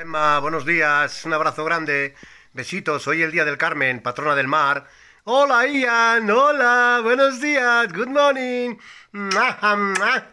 Emma, buenos días, un abrazo grande, besitos, hoy el Día del Carmen, patrona del mar. Hola Ian, hola, buenos días, good morning. Mm,